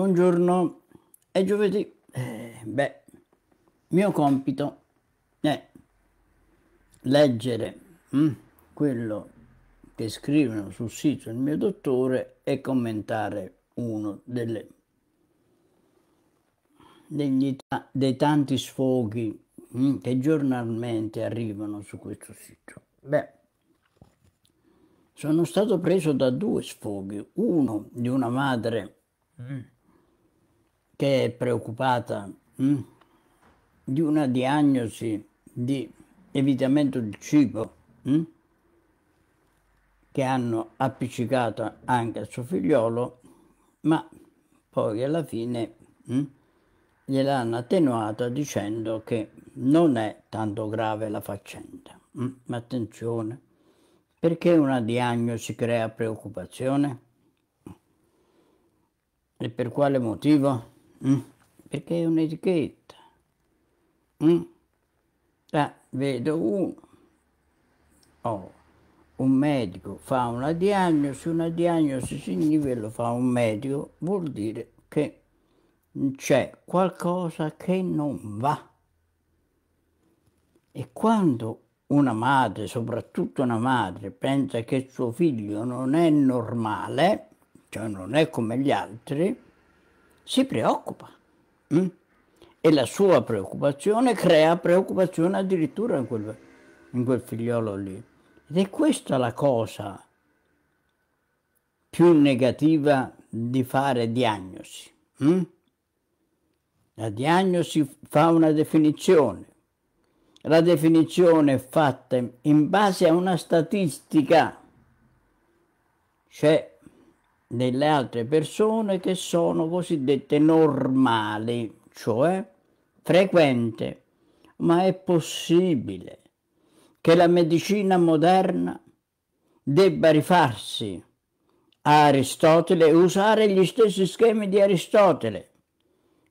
Buongiorno, è giovedì. Eh, beh, mio compito è leggere hm, quello che scrivono sul sito il mio dottore e commentare uno delle, degli, dei tanti sfoghi hm, che giornalmente arrivano su questo sito. Beh, sono stato preso da due sfoghi, uno di una madre. Hm, che è preoccupata hm, di una diagnosi di evitamento del cibo hm, che hanno appiccicato anche al suo figliolo, ma poi alla fine hm, gliel'hanno attenuata dicendo che non è tanto grave la faccenda. Ma attenzione, perché una diagnosi crea preoccupazione? E per quale motivo? mm? perché è un'etichetta. Mm? Ah, vedo uno, oh, un medico fa una diagnosi, una diagnosi significa lo fa un medico, vuol dire che c'è qualcosa che non va. E quando una madre, soprattutto una madre, pensa che suo figlio non è normale, cioè non è come gli altri, si preoccupa. Mm? E la sua preoccupazione crea preoccupazione addirittura in quel, in quel figliolo lì. Ed è questa la cosa più negativa di fare diagnosi. Mm? La diagnosi fa una definizione. La definizione è fatta in base a una statistica, cioè nelle altre persone che sono cosiddette normali, cioè frequente. Ma è possibile che la medicina moderna debba rifarsi a Aristotele e usare gli stessi schemi di Aristotele.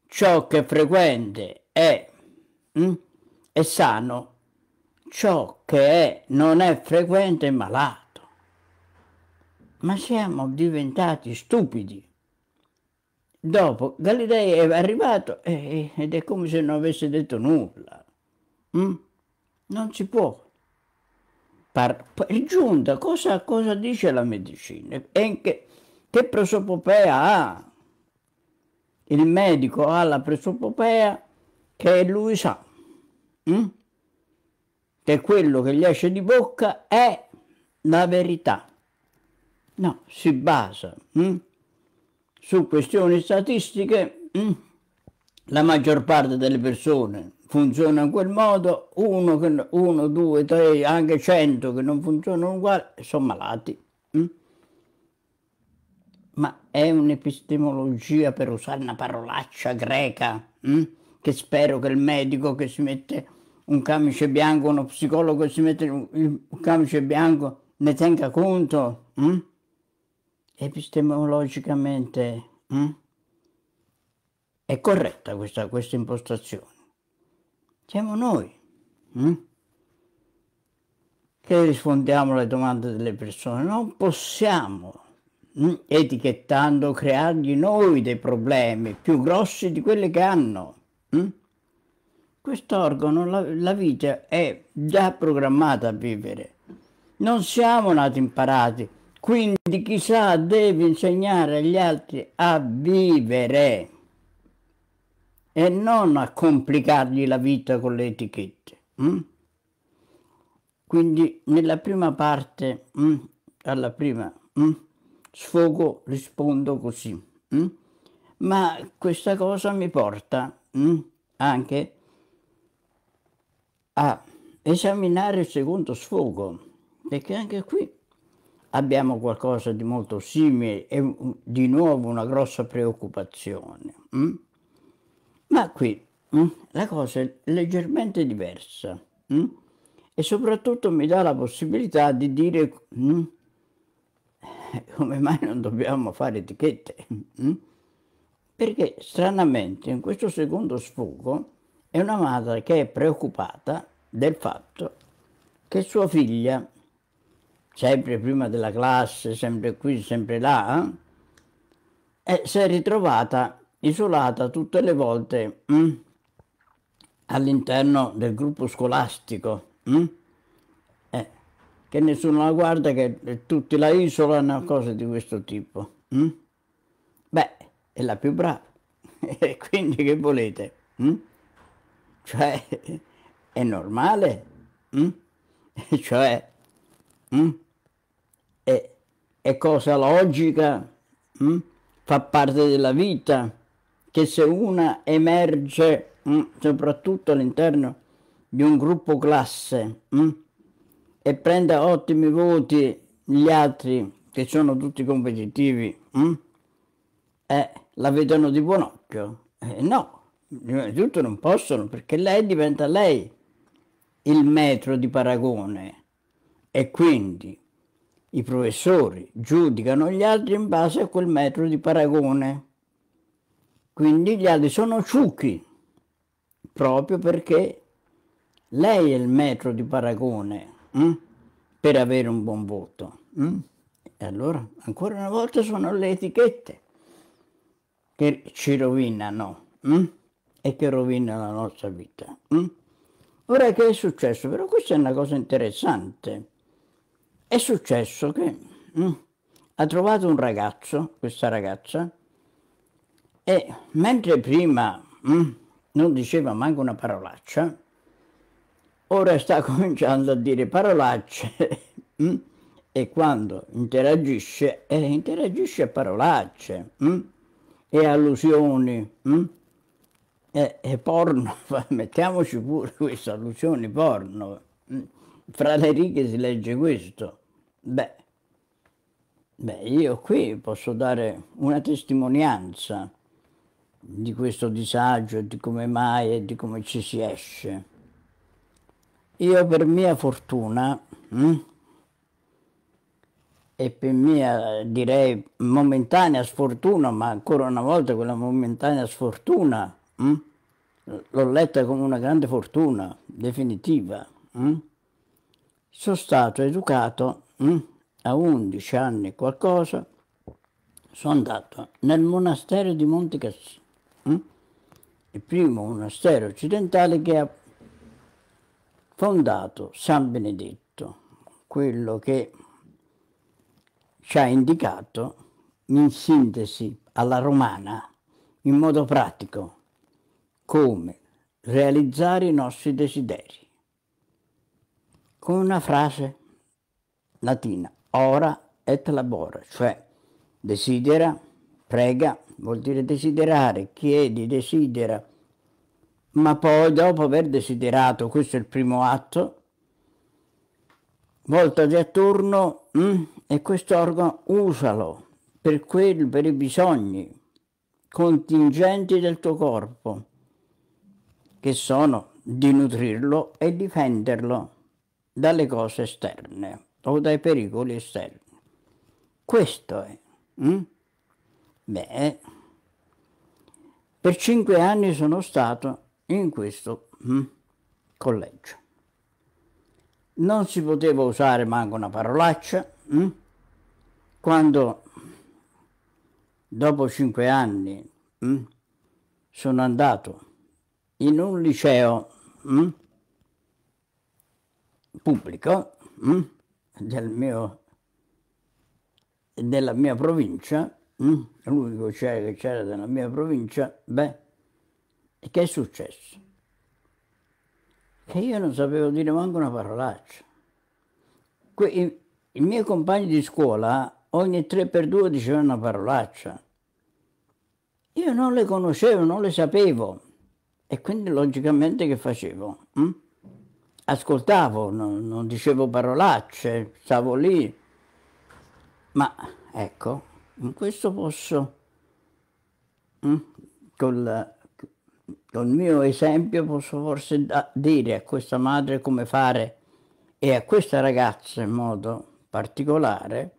Ciò che è frequente è, mm, è sano, ciò che è, non è frequente è malato ma siamo diventati stupidi. Dopo Galilei è arrivato e, ed è come se non avesse detto nulla. Mm? Non si può. Par- il giunta cosa, cosa, dice la medicina? E che, che prosopopea ha? Il medico ha la prosopopea che lui sa. Mm? Che quello che gli esce di bocca è la verità. No, si basa mh? Mm, su questioni statistiche, mh? Mm. la maggior parte delle persone funziona in quel modo, uno, che, uno due, tre, anche cento che non funzionano uguali, sono malati. Mh? Mm. Ma è un'epistemologia per usare una parolaccia greca, che spero che il medico che si mette un camice bianco, uno psicologo che si mette un camice bianco, ne tenga conto. Hm? epistemologicamente hm? è corretta questa, questa, impostazione. Siamo noi hm? che rispondiamo alle domande delle persone. Non possiamo, hm? etichettando, creargli noi dei problemi più grossi di quelli che hanno. Quest'organo, la, la vita è già programmata a vivere. Non siamo nati imparati quindi chissà deve insegnare agli altri a vivere e non a complicargli la vita con le etichette. Hm? Quindi nella prima parte, hm, alla prima hm, sfogo rispondo così, ma questa cosa mi porta anche a esaminare il secondo sfogo, perché anche qui abbiamo qualcosa di molto simile e di nuovo una grossa preoccupazione. Hm? Ma qui hm, la cosa è leggermente diversa hm? e soprattutto mi dà la possibilità di dire eh, come mai non dobbiamo fare etichette. Perché stranamente in questo secondo sfogo è una madre che è preoccupata del fatto che sua figlia sempre prima della classe, sempre qui, sempre là, eh? e eh, si è ritrovata isolata tutte le volte hm? all'interno del gruppo scolastico, hm? eh, che nessuno la guarda, che tutti la isolano, cose di questo tipo. Hm? Beh, è la più brava, e quindi che volete? Hm? Cioè, è normale? Hm? Cioè, Mm? è, è cosa logica, mh? Mm? fa parte della vita, che se una emerge mh? Mm, soprattutto all'interno di un gruppo classe mh? Mm? e prende ottimi voti gli altri che sono tutti competitivi, eh, la vedono di buon occhio. Eh, no, prima di tutto non possono perché lei diventa lei il metro di paragone e quindi i professori giudicano gli altri in base a quel metro di paragone. Quindi gli altri sono ciuchi, proprio perché lei è il metro di paragone hm? per avere un buon voto. Hm? E allora, ancora una volta, sono le etichette che ci rovinano hm? e che rovinano la nostra vita. Ora, che è successo? Però questa è una cosa interessante è successo che mh, mm, ha trovato un ragazzo, questa ragazza, e mentre prima mh, mm, non diceva manco una parolaccia, ora sta cominciando a dire parolacce mh, mm, e quando interagisce, eh, interagisce a parolacce e allusioni e, e porno, mettiamoci pure queste allusioni porno fra le righe si legge questo. Beh, beh, io qui posso dare una testimonianza di questo disagio, di come mai e di come ci si esce. Io per mia fortuna hm, e per mia direi momentanea sfortuna, ma ancora una volta quella momentanea sfortuna, hm, l'ho letta come una grande fortuna definitiva. Hm? sono stato educato mh, mm, a 11 anni qualcosa, sono andato nel monastero di Montecassino, mh, mm, il primo monastero occidentale che ha fondato San Benedetto, quello che ci ha indicato in sintesi alla romana, in modo pratico, come realizzare i nostri desideri con una frase latina, ora et labora, cioè desidera, prega, vuol dire desiderare, chiedi, desidera, ma poi dopo aver desiderato, questo è il primo atto, voltati attorno mh, mm, e questo organo usalo per, quel, per i bisogni contingenti del tuo corpo, che sono di nutrirlo e difenderlo dalle cose esterne o dai pericoli esterni. Questo è. Mm? Beh, per cinque anni sono stato in questo mm, collegio. Non si poteva usare manco una parolaccia. Mm? Quando dopo cinque anni mm, sono andato in un liceo mm? pubblico mh, mm, del mio, della mia provincia, mh, mm, l'unico CEA che c'era della mia provincia, beh, che è successo? Che io non sapevo dire manco una parolaccia. Que- i, I miei compagni di scuola ogni tre per due dicevano una parolaccia. Io non le conoscevo, non le sapevo. E quindi logicamente che facevo? Mh? Mm? ascoltavo, non, non dicevo parolacce, stavo lì. Ma ecco, in questo posso, mm, col, col mio esempio, posso forse da, dire a questa madre come fare e a questa ragazza in modo particolare,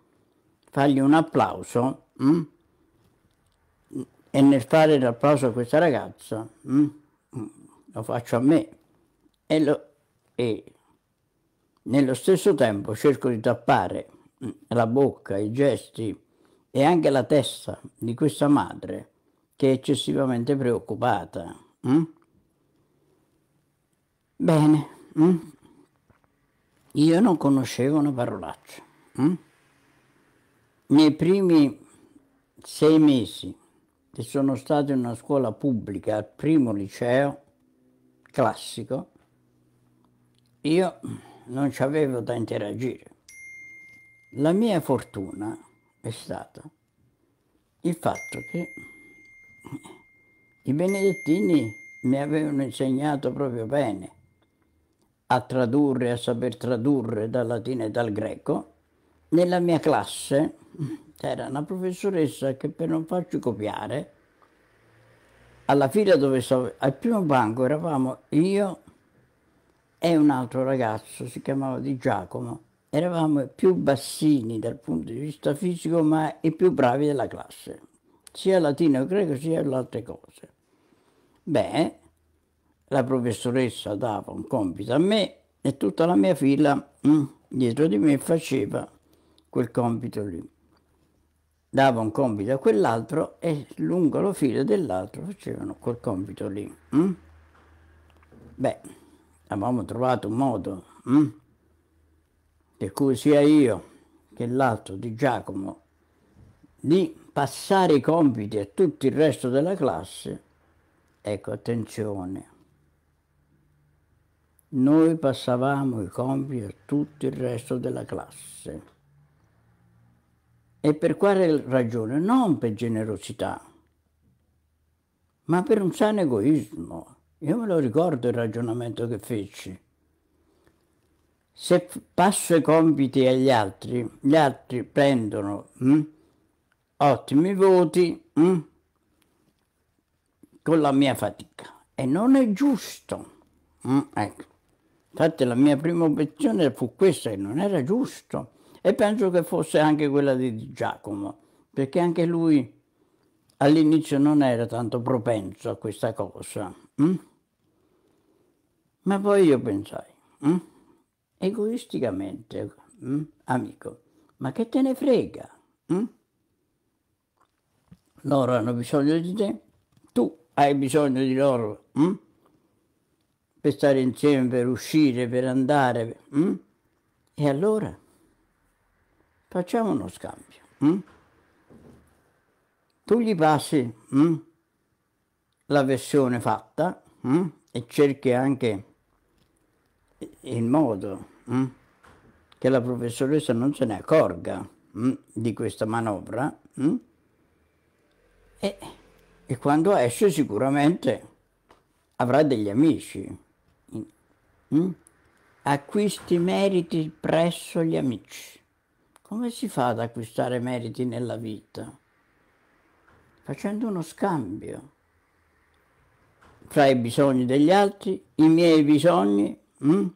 fargli un applauso. Mh? Mm, e nel fare l'applauso a questa ragazza, mh? Mm, lo faccio a me. E lo, e nello stesso tempo cerco di tappare mm, la bocca, i gesti e anche la testa di questa madre che è eccessivamente preoccupata. Mm? Bene, mm? io non conoscevo una parolaccia. Mm? Nei primi sei mesi che sono stato in una scuola pubblica al primo liceo classico, io non ci avevo da interagire. La mia fortuna è stata il fatto che i benedettini mi avevano insegnato proprio bene a tradurre, a saper tradurre dal latino e dal greco. Nella mia classe c'era una professoressa che per non farci copiare, alla fila dove stavo, al primo banco eravamo io, e un altro ragazzo, si chiamava Di Giacomo. Eravamo i più bassini dal punto di vista fisico, ma i più bravi della classe, sia latino che greco sia le altre cose. Beh, la professoressa dava un compito a me e tutta la mia fila mh, mm, dietro di me faceva quel compito lì. Dava un compito a quell'altro e lungo la fila dell'altro facevano quel compito lì. Mh? Mm. Beh, avevamo trovato un modo hm? Mm, per cui sia io che l'altro di Giacomo di passare i compiti a tutto il resto della classe, ecco attenzione, noi passavamo i compiti a tutto il resto della classe. E per quale ragione? Non per generosità, ma per un sano egoismo. Io me lo ricordo il ragionamento che feci. Se passo i compiti agli altri, gli altri prendono mh, hm, ottimi voti mh, hm, con la mia fatica. E non è giusto. Mh, hm, ecco. Infatti la mia prima obiezione fu questa, che non era giusto. E penso che fosse anche quella di Giacomo, perché anche lui all'inizio non era tanto propenso a questa cosa. Mm? Ma poi io pensai, mm? egoisticamente, mm? amico, ma che te ne frega? Mm? Loro hanno bisogno di te, tu hai bisogno di loro mm? per stare insieme, per uscire, per andare. Mm? E allora facciamo uno scambio. Tu gli passi la versione fatta mh? Mm, e cerchi anche il modo mh? Mm, che la professoressa non se ne accorga mh? Mm, di questa manovra e, e quando esce sicuramente avrà degli amici. Acquisti meriti presso gli amici. Come si fa ad acquistare meriti nella vita? Facendo uno scambio fra i bisogni degli altri, i miei bisogni, mh? Mm?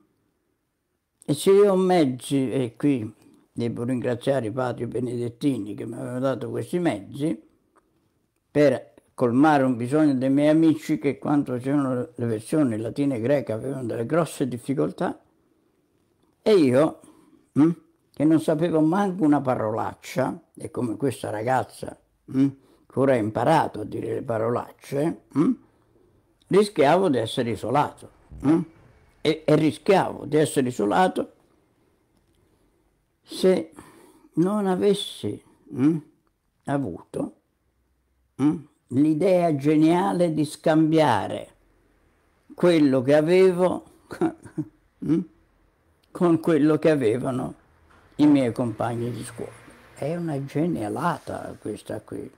e se io ho mezzi, e qui devo ringraziare i padri benedettini che mi avevano dato questi mezzi, per colmare un bisogno dei miei amici che quando c'erano le versioni latine e greca avevano delle grosse difficoltà, e io, mh? Mm? che non sapevo manco una parolaccia, e come questa ragazza, mh? Mm? che ora ha imparato a dire le parolacce, mh? rischiavo di essere isolato eh? e, e rischiavo di essere isolato se non avessi mh, eh, avuto eh, l'idea geniale di scambiare quello che avevo mh, eh, con quello che avevano i miei compagni di scuola. È una genialata questa qui.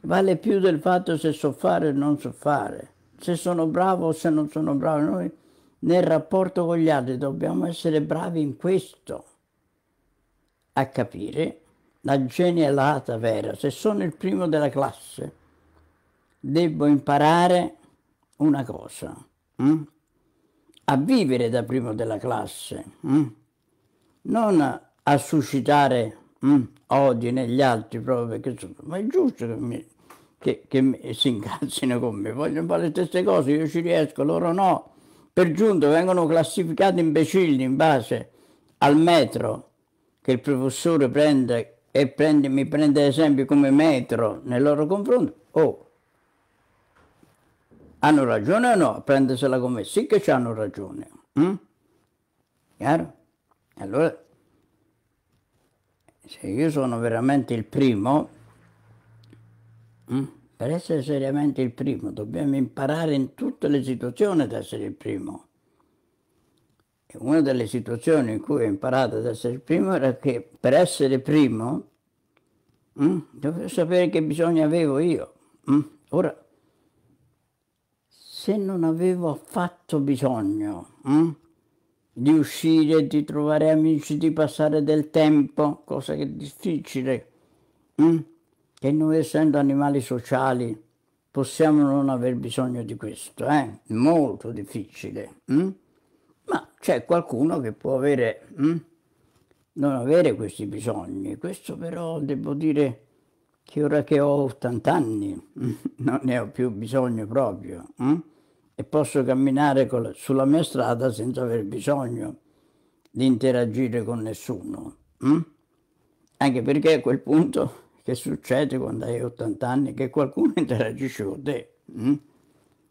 Vale più del fatto se so fare o non so fare se sono bravo o se non sono bravo. Noi nel rapporto con gli altri dobbiamo essere bravi in questo, a capire la genialata vera. Se sono il primo della classe, devo imparare una cosa, hm? a vivere da primo della classe, hm? non a, suscitare hm, mm, odi negli altri proprio perché sono, ma è giusto che mi che, che si incazzino con me, vogliono fare le stesse cose, io ci riesco, loro no. Per giunto vengono classificati imbecilli in base al metro che il professore prende e prende, mi prende esempio come metro nel loro confronto. Oh, hanno ragione o no a prendersela con me? Sì che hanno ragione. Mm? Chiaro? Allora, se io sono veramente il primo Mm? Per essere seriamente il primo dobbiamo imparare in tutte le situazioni ad essere il primo. E una delle situazioni in cui ho imparato ad essere il primo era che per essere primo mm, dovevo sapere che bisogno avevo io. Mm. Ora, se non avevo affatto bisogno mm, di uscire, di trovare amici, di passare del tempo, cosa che è difficile, mm, che noi essendo animali sociali possiamo non aver bisogno di questo, è eh? molto difficile, hm? ma c'è qualcuno che può avere, hm? non avere questi bisogni, questo però devo dire che ora che ho 80 anni mm, non ne ho più bisogno proprio hm? e posso camminare la, sulla mia strada senza aver bisogno di interagire con nessuno, anche perché a quel punto che succede quando hai 80 anni, che qualcuno interagisce con te. Hm?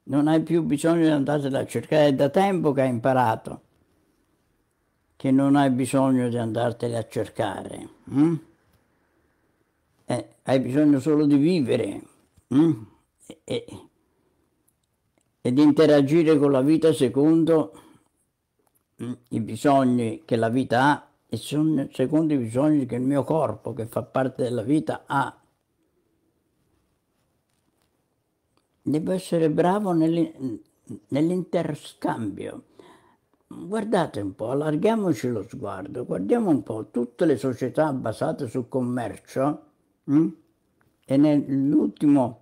Non hai più bisogno di andartela a cercare, è da tempo che hai imparato che non hai bisogno di andartene a cercare. Hm? Eh, hai bisogno solo di vivere hm? e, e, e di interagire con la vita secondo i bisogni che la vita ha e sono secondo i bisogni che il mio corpo, che fa parte della vita, ha. Devo essere bravo nell'interscambio. Guardate un po', allarghiamoci lo sguardo, guardiamo un po' tutte le società basate sul commercio mh? Hm? e nell'ultimo,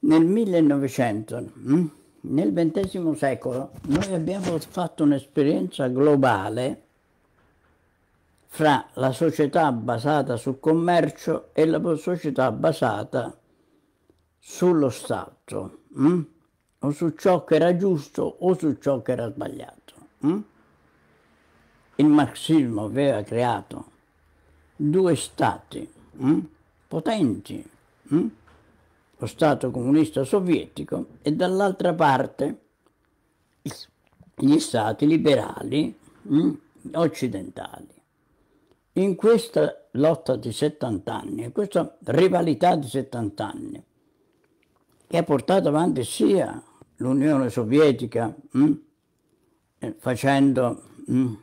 nel 1900, mh? Hm? nel XX secolo, noi abbiamo fatto un'esperienza globale fra la società basata sul commercio e la società basata sullo Stato, mh? Mm? o su ciò che era giusto o su ciò che era sbagliato. Mh? Mm? Il marxismo aveva creato due stati mh? Mm? potenti, lo Stato comunista sovietico e dall'altra parte gli stati liberali occidentali in questa lotta di 70 anni, in questa rivalità di 70 anni, che ha portato avanti sia l'Unione Sovietica, mh, mm, eh, facendo, mh, mm,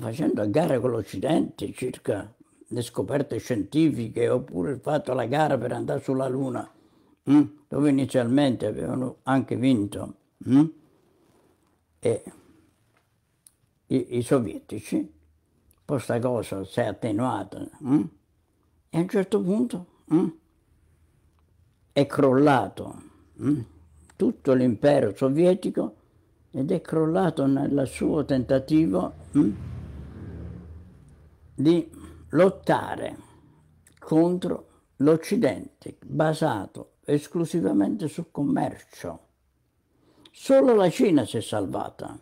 facendo a gara con l'Occidente circa le scoperte scientifiche, oppure il fatto la gara per andare sulla Luna, mh, mm, dove inizialmente avevano anche vinto, e, i, i sovietici, questa cosa si è attenuata. Hm? E a un certo punto hm? è crollato hm? tutto l'impero sovietico ed è crollato nel suo tentativo di lottare contro l'Occidente basato esclusivamente sul commercio. Solo la Cina si è salvata,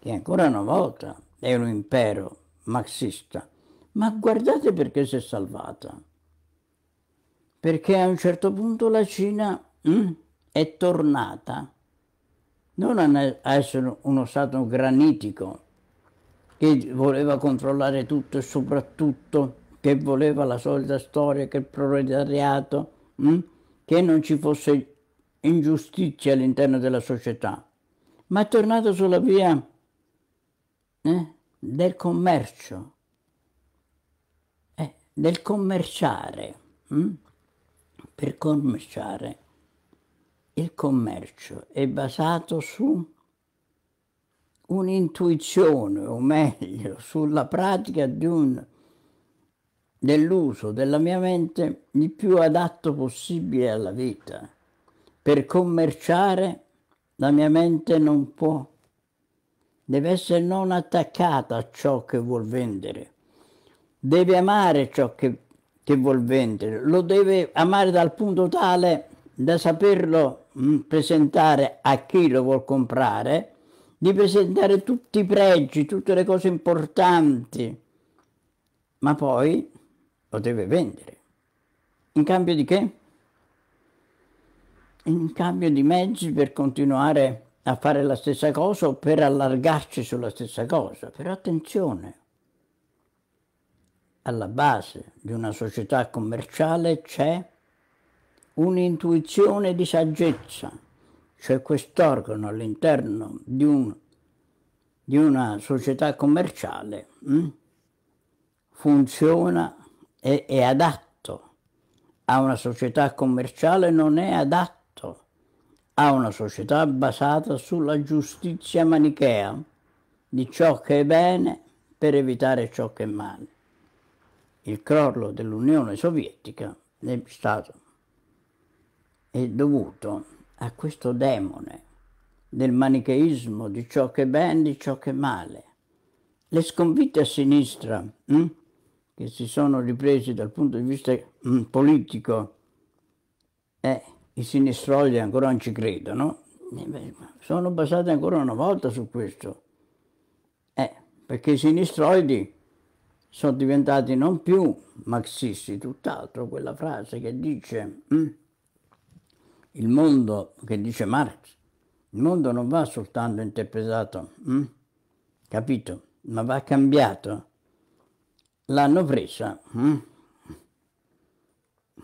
che ancora una volta è un impero marxista, ma guardate perché si è salvata. Perché a un certo punto la Cina mm, è tornata non a essere uno Stato granitico che voleva controllare tutto e soprattutto che voleva la solita storia che il proletariato, mm, che non ci fosse ingiustizia all'interno della società, ma è tornata sulla via eh, del commercio, eh, del commerciare, hm? per commerciare. Il commercio è basato su un'intuizione, o meglio, sulla pratica di un, dell'uso della mia mente il più adatto possibile alla vita. Per commerciare la mia mente non può deve essere non attaccata a ciò che vuol vendere, deve amare ciò che, che vuol vendere, lo deve amare dal punto tale da saperlo mh, mm, presentare a chi lo vuol comprare, di presentare tutti i pregi, tutte le cose importanti, ma poi lo deve vendere. In cambio di che? In cambio di mezzi per continuare a a fare la stessa cosa o per allargarci sulla stessa cosa. Però attenzione, alla base di una società commerciale c'è un'intuizione di saggezza, cioè quest'organo all'interno di, un, di, una società commerciale mh, hm, funziona, e è adatto a una società commerciale, non è adatto a una società basata sulla giustizia manichea di ciò che è bene per evitare ciò che è male. Il crollo dell'Unione Sovietica è stato è dovuto a questo demone del manicheismo di ciò che è bene, di ciò che è male. Le sconfitte a sinistra hm, che si sono riprese dal punto di vista hm, politico eh, i sinistrolli ancora non ci credono, eh, sono basate ancora una volta su questo. Eh, perché i sinistroidi sono diventati non più marxisti, tutt'altro quella frase che dice mm, il mondo, che dice Marx, il mondo non va soltanto interpretato, mm, capito, ma va cambiato. L'hanno presa, mm,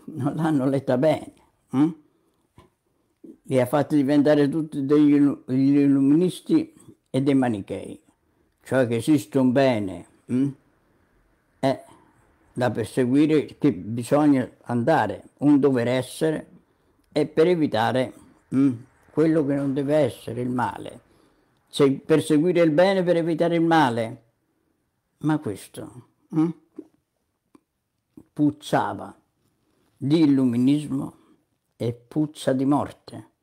non l'hanno letta bene li ha fatti diventare tutti degli illuministi e dei manichei, cioè che esiste un bene hm? eh, da perseguire che bisogna andare, un dover essere, e per evitare hm, quello che non deve essere, il male. Se perseguire il bene per evitare il male, ma questo hm, puzzava di illuminismo e puzza di morte.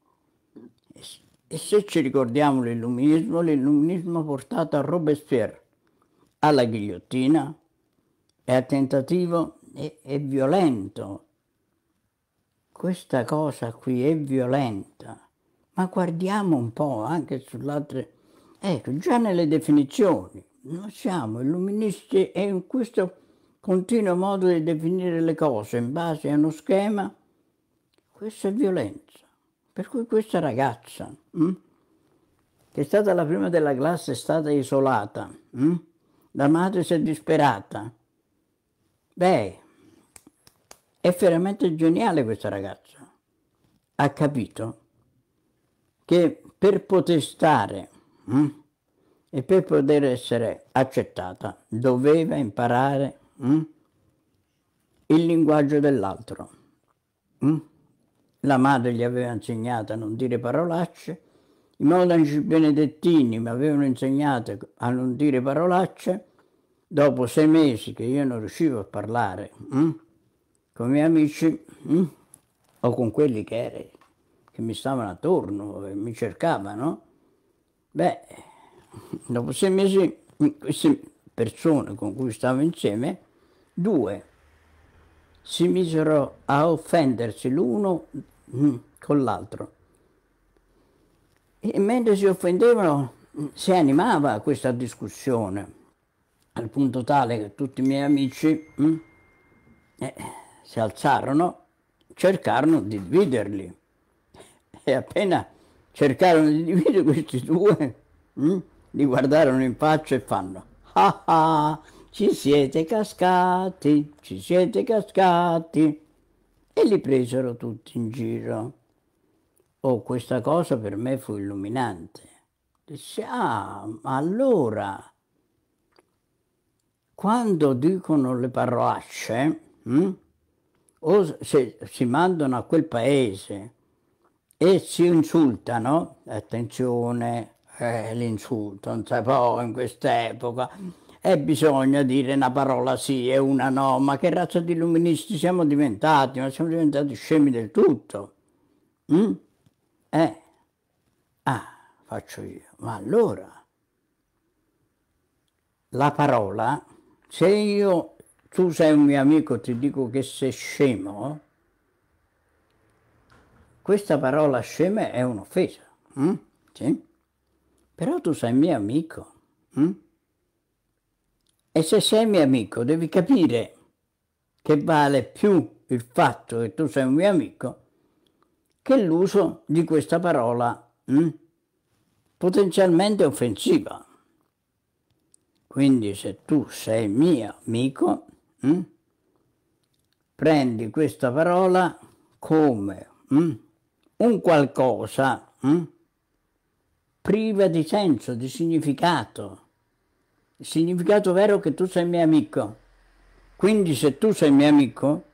E se ci ricordiamo l'illuminismo, l'illuminismo portato a Robespierre, alla ghigliottina, è a tentativo, è, è violento. Questa cosa qui è violenta, ma guardiamo un po' anche sull'altra... Ecco, già nelle definizioni, noi siamo illuministi e in questo continuo modo di definire le cose in base a uno schema, questa è violenza. Per cui questa ragazza, mh, mm, che è stata la prima della classe, è stata isolata, mh, mm, la madre si è disperata. Beh, è veramente geniale questa ragazza. Ha capito che per poter stare mh, mm, e per poter essere accettata doveva imparare il linguaggio dell'altro. Mm? la madre gli aveva insegnato a non dire parolacce, i monaci benedettini mi avevano insegnato a non dire parolacce, dopo sei mesi che io non riuscivo a parlare hm? con i miei amici hm? o con quelli che, ero, che mi stavano attorno e mi cercavano, beh, dopo sei mesi mm, queste persone con cui stavo insieme, due si misero a offendersi l'uno Mm, con l'altro. E mentre si offendevano mm, si animava questa discussione, al punto tale che tutti i miei amici mh, mm, eh, si alzarono, cercarono di dividerli. E appena cercarono di dividere questi due, mh, li guardarono in faccia e fanno ah ah, ci siete cascati, ci siete cascati e li presero tutti in giro. Oh, questa cosa per me fu illuminante. Disse, ah, ma allora, quando dicono le parolacce, hm, o se si mandano a quel paese e si insultano, attenzione, eh, l'insulto, non si può in quest'epoca, e bisogna dire una parola sì e una no, ma che razza di illuministi siamo diventati, ma siamo diventati scemi del tutto. Mm? Eh? Ah, faccio io. Ma allora, la parola, se io, tu sei un mio amico, ti dico che sei scemo, questa parola scema è un'offesa, mm? sì? però tu sei mio amico. Mm? E se sei mio amico devi capire che vale più il fatto che tu sei un mio amico che l'uso di questa parola hm, potenzialmente offensiva. Quindi se tu sei mio amico, hm, prendi questa parola come hm, un qualcosa priva di senso, di significato, il significato vero è che tu sei mio amico. Quindi se tu sei mio amico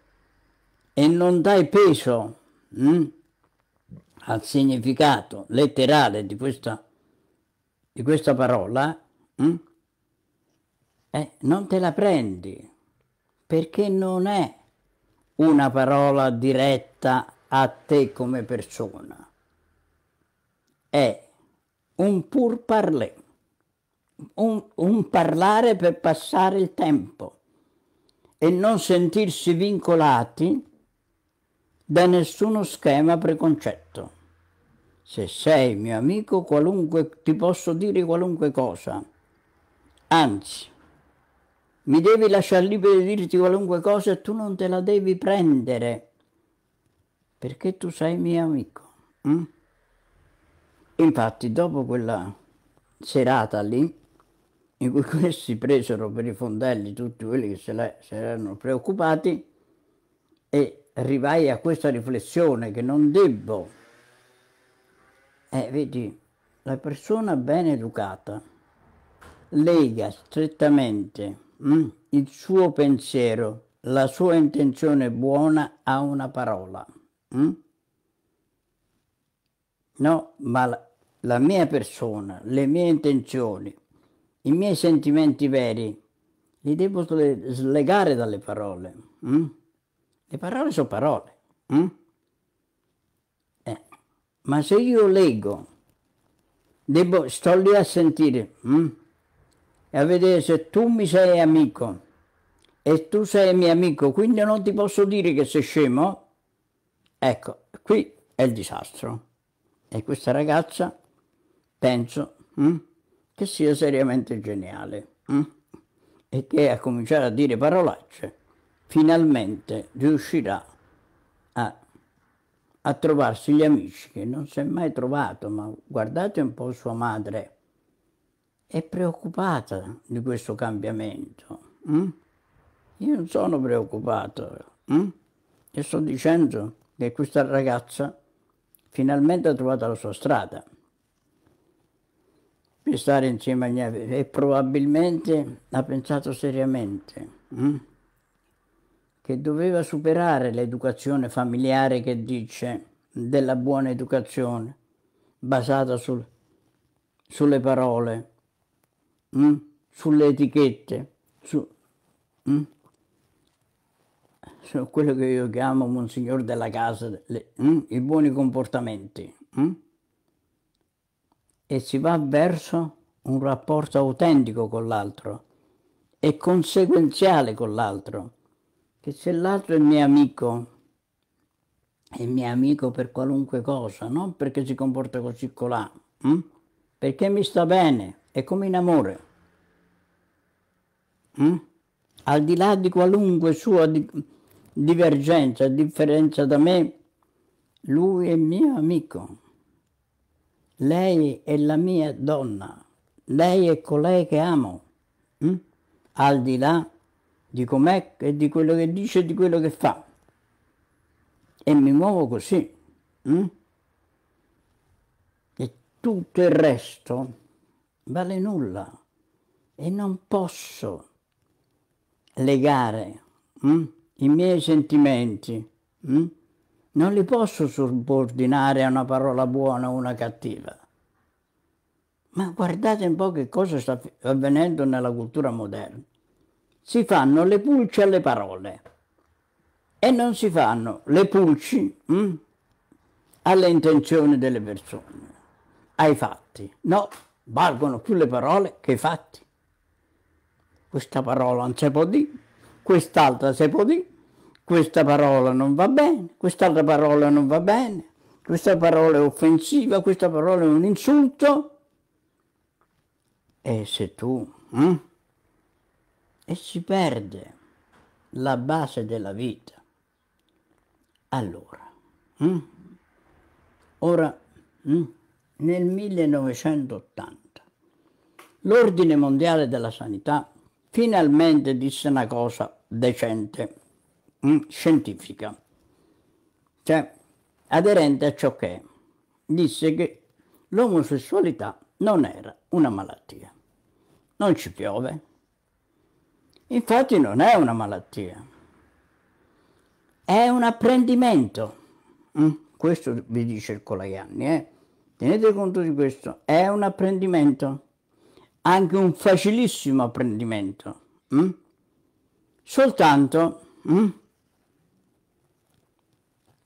e non dai peso mh, mm, al significato letterale di questa, di questa parola, mh, mm, eh, non te la prendi, perché non è una parola diretta a te come persona, è un pur parler un, un parlare per passare il tempo e non sentirsi vincolati da nessuno schema preconcetto. Se sei mio amico, qualunque, ti posso dire qualunque cosa. Anzi, mi devi lasciare libero di dirti qualunque cosa e tu non te la devi prendere, perché tu sei mio amico. Hm? Infatti, dopo quella serata lì, in cui questi presero per i fondelli tutti quelli che se, ne erano preoccupati e arrivai a questa riflessione che non debbo. Eh, vedi, la persona ben educata lega strettamente hm, il suo pensiero, la sua intenzione buona a una parola. Hm? No, ma la, la mia persona, le mie intenzioni, i miei sentimenti veri li devo slegare dalle parole. Mm? Le parole sono parole. Mm? Eh. Ma se io leggo, devo, sto lì a sentire mm? e a vedere se tu mi sei amico e tu sei mio amico, quindi non ti posso dire che sei scemo. Ecco, qui è il disastro. E questa ragazza, penso, mm? che sia seriamente geniale hm? e che a cominciare a dire parolacce finalmente riuscirà a, a trovarsi gli amici che non si è mai trovato, ma guardate un po' sua madre, è preoccupata di questo cambiamento. Hm? Io non sono preoccupato hm? e sto dicendo che questa ragazza finalmente ha trovato la sua strada di stare insieme agli altri e probabilmente ha pensato seriamente hm? che doveva superare l'educazione familiare che dice della buona educazione basata sul, sulle parole, hm? sulle etichette, su, hm? su, quello che io chiamo Monsignor della Casa, le, i buoni comportamenti e si va verso un rapporto autentico con l'altro e conseguenziale con l'altro. Che se l'altro è mio amico, è mio amico per qualunque cosa, non perché si comporta così colà, hm? perché mi sta bene, è come in amore. Hm? Al di là di qualunque sua di divergenza, differenza da me, lui è mio amico. Lei è la mia donna, lei è colei che amo, hm? al di là di com'è e di quello che dice e di quello che fa. E mi muovo così. Hm? E tutto il resto vale nulla e non posso legare hm? i miei sentimenti. Hm? Non li posso subordinare a una parola buona o una cattiva. Ma guardate un po' che cosa sta avvenendo nella cultura moderna. Si fanno le pulci alle parole e non si fanno le pulci hm, alle intenzioni delle persone, ai fatti. No, valgono più le parole che i fatti. Questa parola non si può dire, quest'altra si può dire, questa parola non va bene, quest'altra parola non va bene, questa parola è offensiva, questa parola è un insulto. E se tu... Hm? E si perde la base della vita. Allora, hm? ora, hm? nel 1980, l'Ordine Mondiale della Sanità finalmente disse una cosa decente scientifica, cioè aderente a ciò che è. Disse che l'omosessualità non era una malattia. Non ci piove. Infatti non è una malattia. È un apprendimento. Mm? Questo vi dice il Colaianni. Eh? Tenete conto di questo. È un apprendimento. Anche un facilissimo apprendimento. Mm? Soltanto... Mm?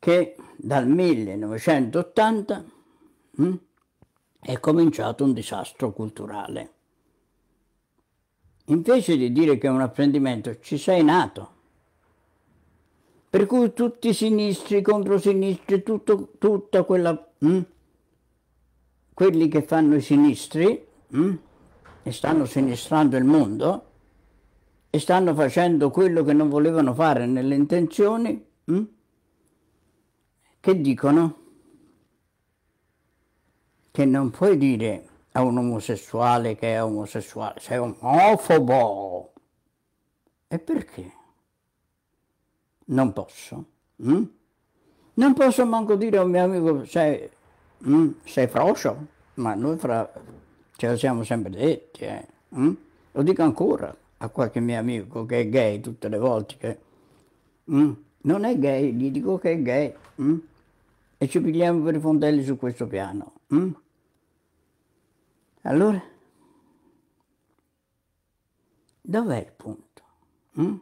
che dal 1980 mh, mm, è cominciato un disastro culturale. Invece di dire che è un apprendimento, ci sei nato. Per cui tutti i sinistri, contro sinistri, tutto, tutta quella... Mh, mm, quelli che fanno i sinistri mh, mm, e stanno sinistrando il mondo e stanno facendo quello che non volevano fare nelle intenzioni, mh, che dicono che non puoi dire a un omosessuale che è omosessuale, sei omofobo. E perché? Non posso. Hm? Non posso manco dire a un mio amico, sei, hm, sei frocio, ma noi fra, ce lo siamo sempre detti. Eh? Hm? Lo dico ancora a qualche mio amico che è gay tutte le volte che non è gay, gli dico che è gay e ci pigliamo per i fondelli su questo piano. Hm? Allora, dov'è il punto? Hm?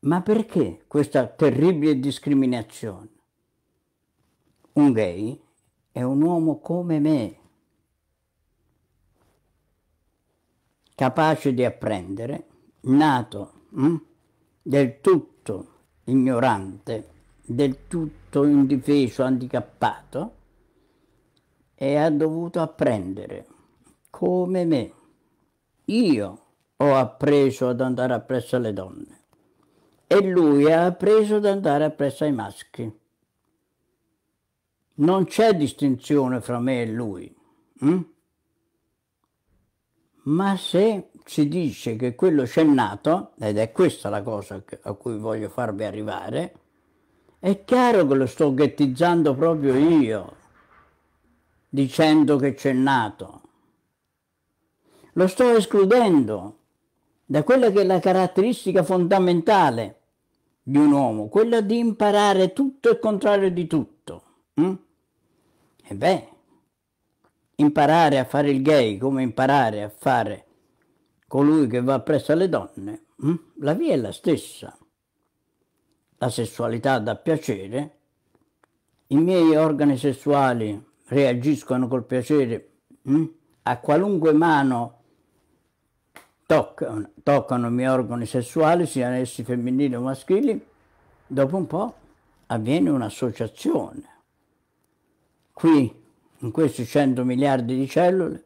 Ma perché questa terribile discriminazione? Un gay è un uomo come me, capace di apprendere, nato hm? del tutto ignorante del tutto indifeso, handicappato, e ha dovuto apprendere, come me. Io ho appreso ad andare appresso alle donne e lui ha appreso ad andare appresso ai maschi. Non c'è distinzione fra me e lui. Hm? Ma se si dice che quello c'è nato, ed è questa la cosa a cui voglio farvi arrivare, è chiaro che lo sto ghettizzando proprio io, dicendo che c'è nato. Lo sto escludendo da quella che è la caratteristica fondamentale di un uomo, quella di imparare tutto il contrario di tutto. Mm? E beh, imparare a fare il gay come imparare a fare colui che va presso alle donne, mm? la via è la stessa la sessualità dà piacere, i miei organi sessuali reagiscono col piacere hm? a qualunque mano toccano, toccano i miei organi sessuali, siano essi femminili o maschili, dopo un po' avviene un'associazione. Qui, in questi 100 miliardi di cellule,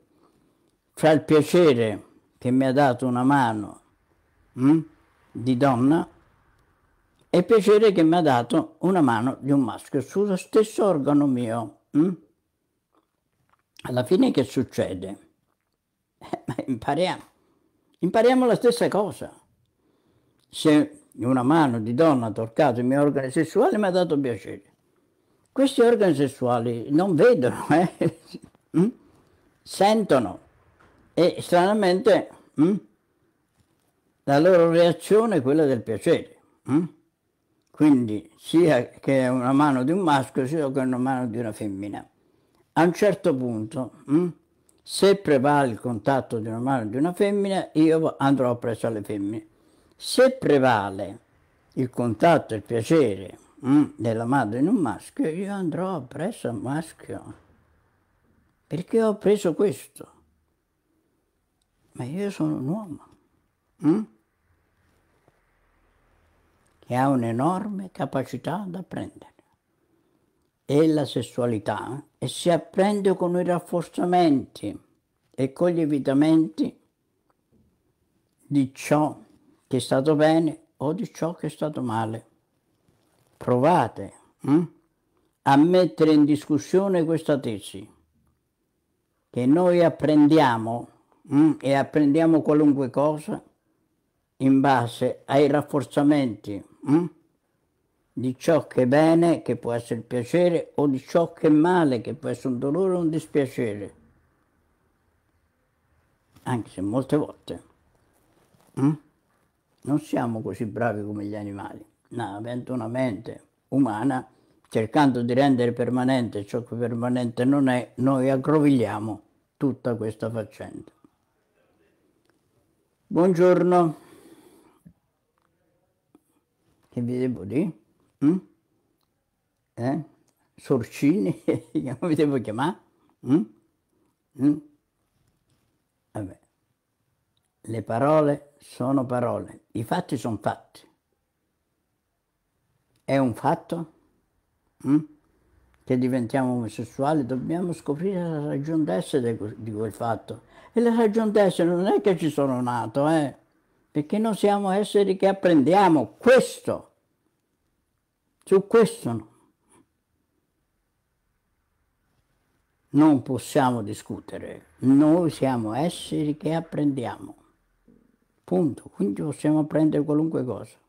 fra il piacere che mi ha dato una mano hm, di donna e piacere che mi ha dato una mano di un maschio sullo stesso organo mio. Mm? Alla fine che succede? Eh, impariamo. Impariamo la stessa cosa. Se una mano di donna ha toccato i miei organi sessuali mi ha dato piacere. Questi organi sessuali non vedono, eh? mm? sentono e stranamente mm? la loro reazione è quella del piacere. Mm? quindi sia che è una mano di un maschio sia che è una mano di una femmina. A un certo punto, mh, mm, se prevale il contatto di una mano di una femmina, io andrò presso le femmine. Se prevale il contatto e il piacere mh, mm, della madre in un maschio, io andrò presso un maschio. Perché ho preso questo? Ma io sono un uomo. Mh? Mm? e ha un'enorme capacità d'apprendere. E la sessualità eh? e si apprende con i rafforzamenti e con gli evitamenti di ciò che è stato bene o di ciò che è stato male. Provate hm? a mettere in discussione questa tesi, che noi apprendiamo hm? e apprendiamo qualunque cosa in base ai rafforzamenti mh? Mm? di ciò che è bene, che può essere piacere, o di ciò che è male, che può essere un dolore o un dispiacere. Anche se molte volte mh? Mm? non siamo così bravi come gli animali, no, avendo una mente umana, cercando di rendere permanente ciò che permanente non è, noi aggrovigliamo tutta questa faccenda. Buongiorno che vi devo dire? Hm? Eh? Sorcini, come vi devo chiamare? Mm? Mm? Vabbè. Le parole sono parole, i fatti sono fatti. È un fatto mm? che diventiamo omosessuali, dobbiamo scoprire la ragione d'essere di quel fatto. E la ragione d'essere non è che ci sono nato, eh? perché noi siamo esseri che apprendiamo questo, su questo no. non possiamo discutere, noi siamo esseri che apprendiamo, punto, quindi possiamo apprendere qualunque cosa.